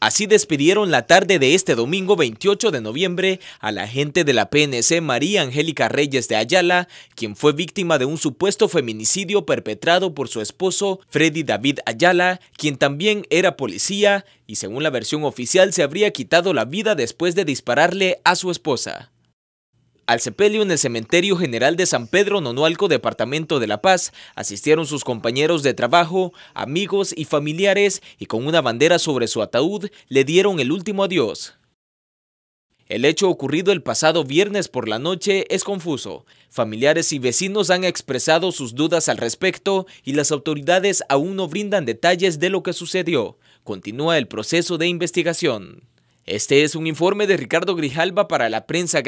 Así despidieron la tarde de este domingo 28 de noviembre a la agente de la PNC María Angélica Reyes de Ayala, quien fue víctima de un supuesto feminicidio perpetrado por su esposo Freddy David Ayala, quien también era policía y según la versión oficial se habría quitado la vida después de dispararle a su esposa. Al sepelio en el Cementerio General de San Pedro Nonualco, Departamento de La Paz, asistieron sus compañeros de trabajo, amigos y familiares y con una bandera sobre su ataúd le dieron el último adiós. El hecho ocurrido el pasado viernes por la noche es confuso. Familiares y vecinos han expresado sus dudas al respecto y las autoridades aún no brindan detalles de lo que sucedió. Continúa el proceso de investigación. Este es un informe de Ricardo Grijalba para la prensa